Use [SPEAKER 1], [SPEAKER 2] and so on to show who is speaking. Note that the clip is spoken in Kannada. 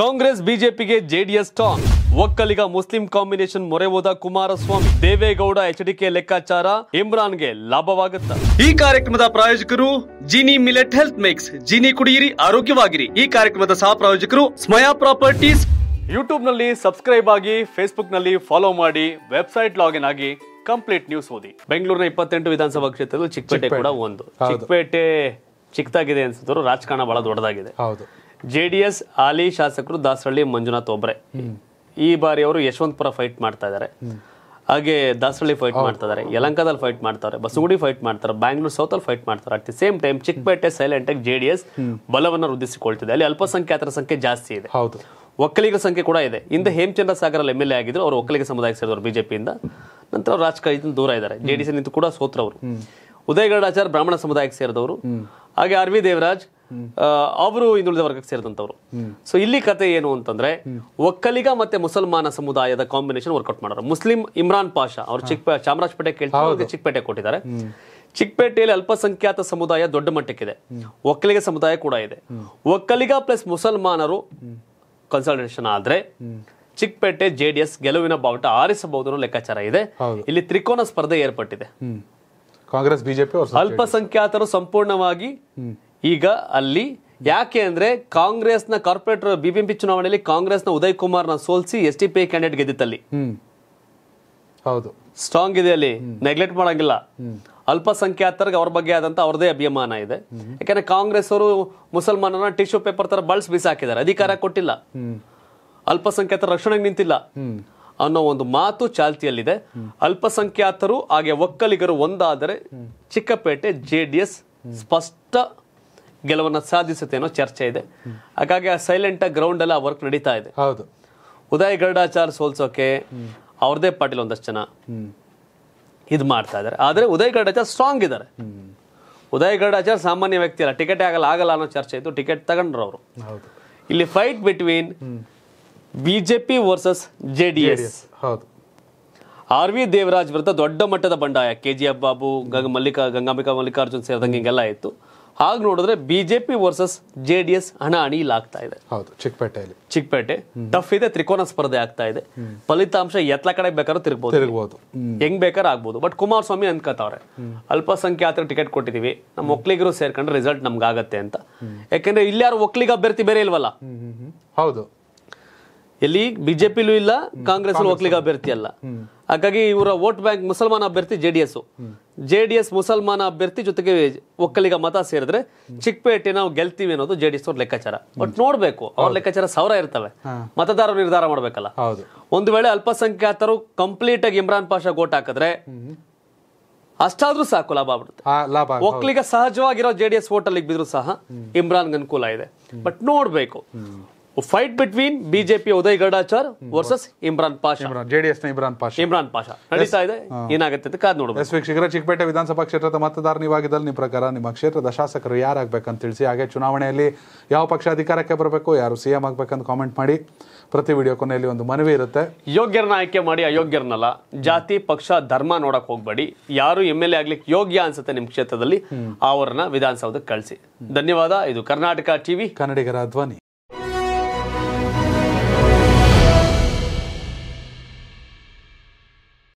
[SPEAKER 1] ಕಾಂಗ್ರೆಸ್ ಬಿಜೆಪಿಗೆ ಜೆಡಿಎಸ್ ಟಾಂಗ್ ಒಕ್ಕಲಿಗ ಮುಸ್ಲಿಂ ಕಾಂಬಿನೇಷನ್ ಮೊರೆ ಹೋದ ಕುಮಾರಸ್ವಾಮಿ ದೇವೇಗೌಡ ಎಚ್ಡಿಕೆ ಲೆಕ್ಕಾಚಾರ ಇಮ್ರಾನ್ಗೆ ಲಾಭವಾಗುತ್ತ ಈ ಕಾರ್ಯಕ್ರಮದ ಪ್ರಾಯೋಜಕರು Jini millet health mix Jini ಕುಡಿಯಿರಿ ಆರೋಗ್ಯವಾಗಿರಿ ಈ ಕಾರ್ಯಕ್ರಮದ ಸಹ ಪ್ರಾಯೋಜಕರು ಸ್ಮಯಾ ಪ್ರಾಪರ್ಟೀಸ್ ಯೂಟ್ಯೂಬ್ ನಲ್ಲಿ ಸಬ್ಸ್ಕ್ರೈಬ್ ಆಗಿ ಫೇಸ್ಬುಕ್ ನಲ್ಲಿ ಫಾಲೋ ಮಾಡಿ ವೆಬ್ಸೈಟ್ ಲಾಗಿನ್ ಆಗಿ ಕಂಪ್ಲೀಟ್ ನ್ಯೂಸ್ ಓದಿ ಬೆಂಗಳೂರಿನ ಇಪ್ಪತ್ತೆಂಟು ವಿಧಾನಸಭಾ ಕ್ಷೇತ್ರದಲ್ಲಿ ಚಿಕ್ಕಪೇಟೆ ಕೂಡ ಒಂದು ಚಿಕ್ಕಪೇಟೆ ಚಿಕ್ಕದಾಗಿದೆ ಅನ್ಸಿದ್ರು ರಾಜಕಾರಣ ಬಹಳ ದೊಡ್ಡದಾಗಿದೆ ಹೌದು ಜೆ ಡಿ ಎಸ್ ಹಾಲಿ ಶಾಸಕರು ದಾಸರಳ್ಳಿ ಮಂಜುನಾಥ್ ಒಬ್ಬರೇ ಈ ಬಾರಿ ಅವರು ಯಶವಂತಪುರ ಫೈಟ್ ಮಾಡ್ತಾ ಇದ್ದಾರೆ ಹಾಗೆ ದಾಸರಳ್ಳಿ ಫೈಟ್ ಮಾಡ್ತಾ ಇದ್ದಾರೆ ಯಲಂಕದಲ್ಲಿ ಫೈಟ್ ಮಾಡ್ತಾರೆ ಬಸಗುಡಿ ಫೈಟ್ ಮಾಡ್ತಾರೆ ಬ್ಯಾಂಗ್ಳೂರ್ ಸೌತ್ ಅಲ್ಲಿ ಫೈಟ್ ಮಾಡ್ತಾರೆ at the same time Chickpet silent ಆಗಿ ಜೆ ಡಿ ಎಸ್ ಬಲವನ್ನು ವೃದ್ಧಿಸಿಕೊಳ್ತಿದೆ ಅಲ್ಲಿ ಅಲ್ಪಸಂಖ್ಯಾತರ ಸಂಖ್ಯೆ ಜಾಸ್ತಿ ಇದೆ ಒಕ್ಕಲಿಗರ ಸಂಖ್ಯೆ ಕೂಡ ಇದೆ ಇಂದ ಹೇಮಚಂದ್ರ ಸಾಗರ್ ಅಲ್ಲಿ ಎಮ್ ಎಲ್ ಎ ಆಗಿದ್ರು ಅವರು ಒಕ್ಕಲಿಗ ಸಮುದಾಯಕ್ಕೆ ಸೇರಿದವರು ಬಿಜೆಪಿಯಿಂದ ನಂತರ ರಾಜಕಾರಣದಿಂದ ದೂರ ಇದ್ದಾರೆ ಜೆ ಡಿ ಎಸ್ ನಿಂತು ಕೂಡ ಸೋತ್ರವರು ಉದಯಗಢಾಚಾರ್ ಬ್ರಾಹ್ಮಣ ಸಮುದಾಯಕ್ಕೆ ಸೇರಿದವರು ಹಾಗೆ ಆರ್ ವಿ ದೇವರಾಜ್ ಅವರು ಹಿಂದುಳಿದ ವರ್ಗಕ್ಕೆ ಸೇರಿದಂಥವ್ರು ಸೊ ಇಲ್ಲಿ ಕತೆ ಏನು ಅಂತಂದ್ರೆ ಒಕ್ಕಲಿಗ ಮತ್ತೆ ಮುಸಲ್ಮಾನ ಸಮುದಾಯದ ಕಾಂಬಿನೇಷನ್ ವರ್ಕೌಟ್ ಮಾಡೋರು ಮುಸ್ಲಿಂ ಇಮ್ರಾನ್ ಪಾಷಾ ಅವ್ರು ಚಿಕ್ಕ ಚಾಮರಾಜಪೇಟೆ ಕೇಳ್ತಾರೆ ಚಿಕ್ಕಪೇಟೆ ಕೊಟ್ಟಿದ್ದಾರೆ ಚಿಕ್ಕಪೇಟೆಯಲ್ಲಿ ಅಲ್ಪಸಂಖ್ಯಾತ ಸಮುದಾಯ ದೊಡ್ಡ ಮಟ್ಟಕ್ಕಿದೆ ಒಕ್ಕಲಿಗ ಸಮುದಾಯ ಕೂಡ ಇದೆ ಒಕ್ಕಲಿಗ ಪ್ಲಸ್ ಮುಸಲ್ಮಾನರು ಕನ್ಸಲ್ಟೇಷನ್ ಆದ್ರೆ ಚಿಕ್ಕಪೇಟೆ ಜೆಡಿಎಸ್ ಗೆಲುವಿನ ಬಾವುಟ ಆರಿಸಬಹುದು ಲೆಕ್ಕಾಚಾರ ಇದೆ ಇಲ್ಲಿ ತ್ರಿಕೋನ ಸ್ಪರ್ಧೆ ಏರ್ಪಟ್ಟಿದೆ ಕಾಂಗ್ರೆಸ್ ಬಿಜೆಪಿ ಅಲ್ಪಸಂಖ್ಯಾತರು ಸಂಪೂರ್ಣವಾಗಿ ಈಗ ಅಲ್ಲಿ ಯಾಕೆ ಅಂದರೆ ಕಾಂಗ್ರೆಸ್ನ ಕಾರ್ಪೊರೇಟರ್ ಬಿ ಚುನಾವಣೆಯಲ್ಲಿ ಕಾಂಗ್ರೆಸ್ನ ಉದಯ್ ಕುಮಾರ್ನ ಸೋಲ್ಸಿ S T P I candidate ಗೆದ್ದಿತ್ತಲ್ಲಿ ಹೌದು ಸ್ಟ್ರಾಂಗ್ ಇದೆ ಅಲ್ಲಿ ನೆಗ್ಲೆಕ್ಟ್ ಮಾಡಂಗಿಲ್ಲ ಅಲ್ಪಸಂಖ್ಯಾತರಿಗೆ ಅವ್ರ ಬಗ್ಗೆ ಆದಂತ ಅವ್ರದೇ ಅಭಿಮಾನ ಇದೆ ಯಾಕಂದ್ರೆ ಕಾಂಗ್ರೆಸ್ ಅವರು ಮುಸಲ್ಮಾನನ ಟಿಶ್ಯೂ ಪೇಪರ್ ತರ ಬಳಸಿ ಬಿಸಾಕಿದ್ದಾರೆ ಅಧಿಕಾರ ಕೊಟ್ಟಿಲ್ಲ ಅಲ್ಪಸಂಖ್ಯಾತರ ರಕ್ಷಣೆಗೆ ನಿಂತಿಲ್ಲ ಅನ್ನೋ ಒಂದು ಮಾತು ಚಾಲ್ತಿಯಲ್ಲಿದೆ ಅಲ್ಪಸಂಖ್ಯಾತರು ಹಾಗೆ ಒಕ್ಕಲಿಗರು ಒಂದಾದರೆ ಚಿಕ್ಕಪೇಟೆ ಜೆ ಡಿ ಎಸ್ ಸ್ಪಷ್ಟ ಗೆಲುವನ್ನು ಸಾಧಿಸುತ್ತೆ ಅನ್ನೋ ಚರ್ಚೆ ಇದೆ ಹಾಗಾಗಿ ಆ ಸೈಲೆಂಟ್ ಆಗಿ ಗ್ರೌಂಡ್ ಅಲ್ಲಿ ಆ ವರ್ಕ್ ನಡೀತಾ ಇದೆ ಹೌದು ಉದಯ್ ಗರುಡಾಚಾರ್ ಸೋಲ್ಸೋಕೆ ಅವ್ರದೇ ಪಾಟೀಲ್ ಒಂದಷ್ಟು ಜನ ಇದು ಮಾಡ್ತಾ ಇದ್ದಾರೆ ಆದ್ರೆ ಉದಯ್ ಗರುಡಾಚಾರ್ ಸ್ಟ್ರಾಂಗ್ ಇದ್ದಾರೆ ಉದಯ್ ಗರುಡಾಚಾರ್ ಸಾಮಾನ್ಯ ವ್ಯಕ್ತಿ ಅಲ್ಲ ಟಿಕೆಟ್ ಆಗಲ್ಲ ಆಗಲ್ಲ ಅನ್ನೋ ಚರ್ಚೆ ಇತ್ತು ಟಿಕೆಟ್ ತಗೊಂಡ್ರು ಅವರು ಇಲ್ಲಿ fight between BJP versus J D S ಹೌದು ಆರ್ ವಿ ದೇವರಾಜ್ ವಿರುದ್ಧ ದೊಡ್ಡ ಮಟ್ಟದ ಬಂಡಾಯ K G F Babu Ganga Mallika Gangambika Mallikarjun ಸೇರಿದಂಗೆ ಹಿಂಗೆಲ್ಲ ಇತ್ತು ಆಗ ನೋಡಿದ್ರೆ BJP versus J D S ಆಗ್ತಾ ಇದೆ ಹೌದು ಚಿಕ್ಕಪೇಟೆಯಲ್ಲಿ ಚಿಕ್ಕಪೇಟೆ ಟಫ್ ಇದೆ ತ್ರಿಕೋನ ಸ್ಪರ್ಧೆ ಆಗ್ತಾ ಇದೆ ಫಲಿತಾಂಶ ಎತ್ಲ ಕಡೆ ಬೇಕಾದ್ರೂ ತಿರುಗಬಹುದು ತಿರುಗಬಹುದು ಹೆಂಗ್ ಬೇಕಾದ್ರೆ ಆಗ್ಬಹುದು ಬಟ್ ಕುಮಾರಸ್ವಾಮಿ ಅನ್ಕೋತಾವ್ರೆ ಅಲ್ಪಸಂಖ್ಯಾತರ ಟಿಕೆಟ್ ಕೊಟ್ಟಿದೀವಿ ನಮ್ಮ ಒಕ್ಲಿಗರು ಸೇರ್ಕೊಂಡ್ರೆ ರಿಸಲ್ಟ್ ನಮ್ಗೆ ಆಗತ್ತೆ ಅಂತ ಯಾಕಂದ್ರೆ ಇಲ್ಲಿ ಯಾರು ಒಕ್ಲಿಗ ಅಭ್ಯರ್ಥಿ ಬೇರೆ ಇಲ್ವಲ್ಲ ಹೌದು ಎಲ್ಲಿ ಬಿಜೆಪಿಲೂ ಇಲ್ಲ ಕಾಂಗ್ರೆಸ್ ಒಕ್ಲಿಗ ಅಭ್ಯರ್ಥಿ ಅಲ್ಲ ಹಾಗಾಗಿ ಇವರ ವೋಟ್ ಬ್ಯಾಂಕ್ ಮುಸಲ್ಮಾನ ಅಭ್ಯರ್ಥಿ J D S J D S ಮುಸಲ್ಮಾನ ಅಭ್ಯರ್ಥಿ ಜೊತೆಗೆ ಒಕ್ಕಲಿಗ ಮತ ಸೇರಿದ್ರೆ ಚಿಕ್ಕಪೇಟೆ ನಾವು ಗೆಲ್ತೀವಿ ಅನ್ನೋದು ಜೆ ಡಿ ಎಸ್ ಅವ್ರ ಲೆಕ್ಕಾಚಾರ ಬಟ್ ನೋಡ್ಬೇಕು ಅವ್ರ ಲೆಕ್ಕಾಚಾರ ಸಾವಿರ ಇರ್ತವೆ ಮತದಾರರು ನಿರ್ಧಾರ ಮಾಡ್ಬೇಕಲ್ಲ ಒಂದು ವೇಳೆ ಅಲ್ಪಸಂಖ್ಯಾತರು ಕಂಪ್ಲೀಟ್ ಆಗಿ ಇಮ್ರಾನ್ ಪಾಷಾ ಗೋಟ್ ಹಾಕಿದ್ರೆ ಅಷ್ಟಾದ್ರೂ ಸಾಕು ಲಾಭ ಆಗ್ಬಿಡುತ್ತೆ ಒಕ್ಕಲಿಗ ಸಹಜವಾಗಿರೋ ಜೆಡಿಎಸ್ ವೋಟ್ ಅಲ್ಲಿ ಬಿದ್ರು ಸಹ ಇಮ್ರಾನ್ಗೆ ಅನುಕೂಲ ಇದೆ ಬಟ್ ನೋಡ್ಬೇಕು fight between BJP Uday Garudachar versus Imran Pasha JDS ನ ಇಮ್ರಾನ್ ಪಾಷಾ ಇಮ್ರಾನ್ ಪಾಷಾ ನಡೀತಾ ಇದೆ ಏನಾಗುತ್ತೆ ಅಂತ ಕಾದ್ ನೋಡಬಹುದು ಎಸ್ ವೀಕ್ಷಕರ ಚಿಕ್ಕಪೇಟೆ ವಿಧಾನಸಭಾ ಕ್ಷೇತ್ರದ ಮತದಾರ ನೀವಾಗಿದ್ದಲ್ಲಿ ನಿಮ್ಮ ಪ್ರಕಾರ ನಿಮ್ಮ ಕ್ಷೇತ್ರದ ಶಾಸಕರು ಯಾರಾಗಬೇಕಂತ ತಿಳಿಸಿ ಹಾಗೆ ಚುನಾವಣೆಯಲ್ಲಿ ಯಾವ ಪಕ್ಷ ಅಧಿಕಾರಕ್ಕೆ ಬರಬೇಕು ಯಾರು ಸಿಎಂ ಆಗ್ಬೇಕಂತ ಕಾಮೆಂಟ್ ಮಾಡಿ ಪ್ರತಿ ವಿಡಿಯೋ ಕೊನೆಯಲ್ಲಿ ಒಂದು ಮನವಿ ಇರುತ್ತೆ ಯೋಗ್ಯರನ್ನ ಆಯ್ಕೆ ಮಾಡಿ ಅಯೋಗ್ಯರನ್ನಲ್ಲ ಜಾತಿ ಪಕ್ಷ ಧರ್ಮ ನೋಡಕ್ ಹೋಗ್ಬೇಡಿ ಯಾರು ಎಮ್ ಎಲ್ ಎ ಆಗ್ಲಿಕ್ಕೆ ಯೋಗ್ಯ ಅನ್ಸುತ್ತೆ ನಿಮ್ಮ ಕ್ಷೇತ್ರದಲ್ಲಿ ಅವರನ್ನ ವಿಧಾನಸೌಧಕ್ಕೆ ಕಳಿಸಿ ಧನ್ಯವಾದ ಇದು ಕರ್ನಾಟಕ ಟಿವಿ ಕನ್ನಡಿಗರ ಧ್ವನಿ